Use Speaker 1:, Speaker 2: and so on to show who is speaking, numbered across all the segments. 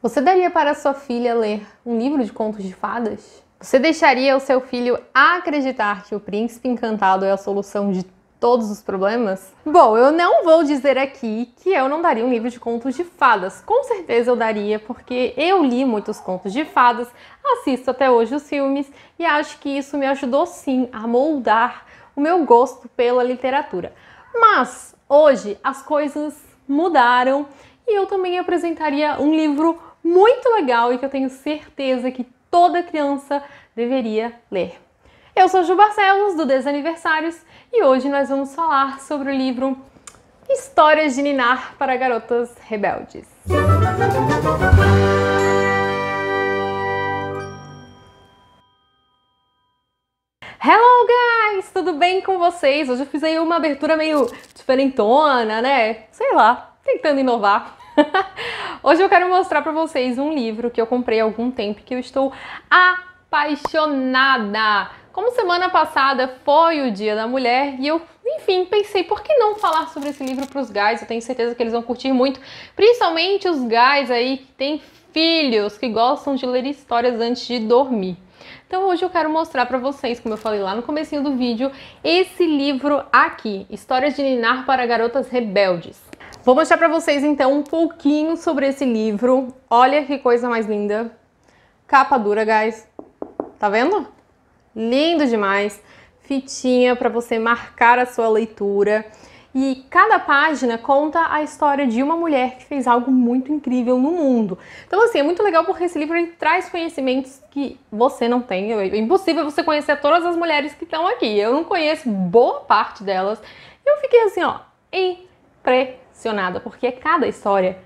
Speaker 1: Você daria para sua filha ler um livro de contos de fadas? Você deixaria o seu filho acreditar que o príncipe encantado é a solução de todos os problemas? Bom, eu não vou dizer aqui que eu não daria um livro de contos de fadas. Com certeza eu daria, porque eu li muitos contos de fadas, assisto até hoje os filmes e acho que isso me ajudou sim a moldar o meu gosto pela literatura. Mas hoje as coisas mudaram e eu também apresentaria um livro muito legal e que eu tenho certeza que toda criança deveria ler. Eu sou Ju Barcelos, do Desaniversários, e hoje nós vamos falar sobre o livro Histórias de Ninar para Garotas Rebeldes. Hello guys, tudo bem com vocês? Hoje eu fiz aí uma abertura meio diferentona, né? Sei lá, tentando inovar. Hoje eu quero mostrar para vocês um livro que eu comprei há algum tempo que eu estou apaixonada. Como semana passada foi o Dia da Mulher e eu, enfim, pensei por que não falar sobre esse livro para os guys? Eu tenho certeza que eles vão curtir muito, principalmente os guys aí que têm filhos, que gostam de ler histórias antes de dormir. Então hoje eu quero mostrar para vocês, como eu falei lá no comecinho do vídeo, esse livro aqui, Histórias de Ninar para Garotas Rebeldes. Vou mostrar para vocês então um pouquinho sobre esse livro. Olha que coisa mais linda. Capa dura, guys. Tá vendo? Lindo demais. Fitinha para você marcar a sua leitura. E cada página conta a história de uma mulher que fez algo muito incrível no mundo. Então, assim, é muito legal porque esse livro traz conhecimentos que você não tem. É impossível você conhecer todas as mulheres que estão aqui. Eu não conheço boa parte delas. Eu fiquei assim, ó, impressionada porque porque cada história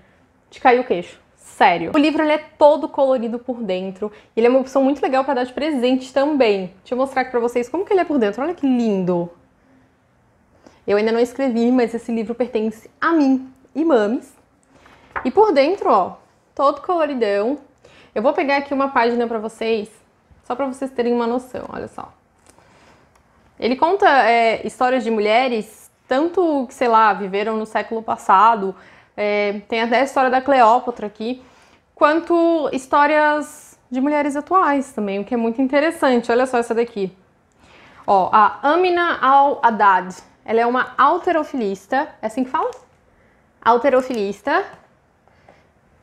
Speaker 1: te caiu o queixo. Sério. O livro ele é todo colorido por dentro. Ele é uma opção muito legal para dar de presente também. Deixa eu mostrar aqui para vocês como que ele é por dentro. Olha que lindo. Eu ainda não escrevi, mas esse livro pertence a mim e mames. E por dentro, ó, todo coloridão. Eu vou pegar aqui uma página para vocês, só para vocês terem uma noção. Olha só. Ele conta é, histórias de mulheres tanto, que sei lá, viveram no século passado, é, tem até a história da Cleópatra aqui, quanto histórias de mulheres atuais também, o que é muito interessante. Olha só essa daqui. Ó, a Amina al-Haddad, ela é uma alterofilista, é assim que fala? Alterofilista.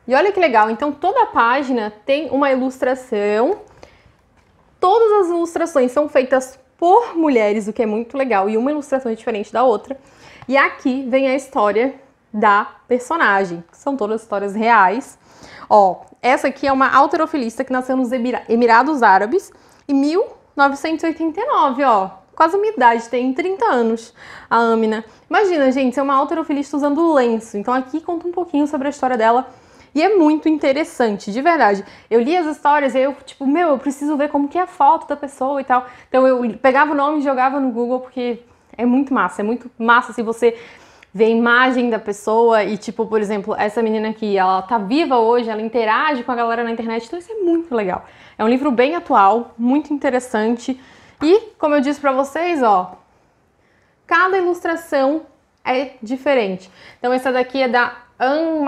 Speaker 1: E olha que legal, então toda a página tem uma ilustração. Todas as ilustrações são feitas por mulheres, o que é muito legal, e uma ilustração é diferente da outra. E aqui vem a história da personagem, que são todas histórias reais. Ó, essa aqui é uma alterofilista que nasceu nos Emirados Árabes em 1989, ó. Quase minha idade, tem 30 anos a Amina. Imagina, gente, é uma alterofilista usando lenço. Então aqui conta um pouquinho sobre a história dela e é muito interessante, de verdade. Eu li as histórias e eu, tipo, meu, eu preciso ver como que é a foto da pessoa e tal. Então eu pegava o nome e jogava no Google, porque é muito massa. É muito massa se você vê a imagem da pessoa e, tipo, por exemplo, essa menina aqui, ela tá viva hoje, ela interage com a galera na internet, então isso é muito legal. É um livro bem atual, muito interessante. E, como eu disse para vocês, ó, cada ilustração é diferente. Então, essa daqui é da Anne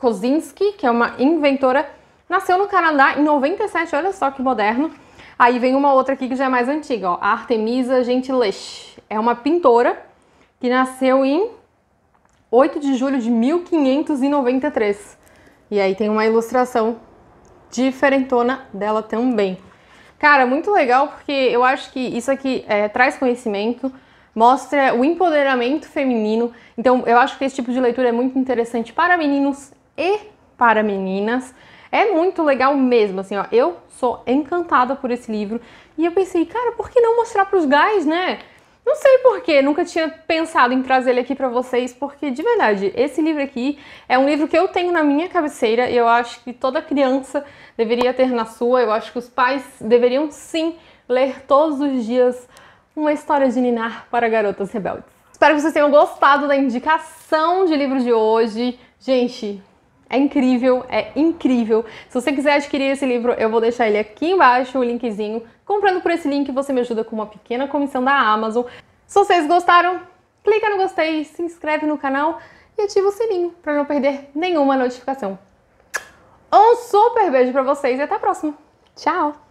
Speaker 1: Kozinski, que é uma inventora, nasceu no Canadá em 97, olha só que moderno. Aí vem uma outra aqui que já é mais antiga, ó, a Artemisa Gentileschi. É uma pintora que nasceu em 8 de julho de 1593. E aí tem uma ilustração diferentona dela também. Cara, muito legal porque eu acho que isso aqui é, traz conhecimento, mostra o empoderamento feminino. Então, eu acho que esse tipo de leitura é muito interessante para meninos e para meninas. É muito legal mesmo, assim, ó. Eu sou encantada por esse livro e eu pensei, cara, por que não mostrar para os gays, né? Não sei porquê, nunca tinha pensado em trazer ele aqui para vocês, porque de verdade, esse livro aqui é um livro que eu tenho na minha cabeceira e eu acho que toda criança deveria ter na sua. Eu acho que os pais deveriam sim ler todos os dias uma história de Ninar para garotas rebeldes. Espero que vocês tenham gostado da indicação de livro de hoje. Gente, é incrível, é incrível. Se você quiser adquirir esse livro, eu vou deixar ele aqui embaixo, o linkzinho. Comprando por esse link, você me ajuda com uma pequena comissão da Amazon. Se vocês gostaram, clica no gostei, se inscreve no canal e ativa o sininho para não perder nenhuma notificação. Um super beijo para vocês e até a próxima. Tchau!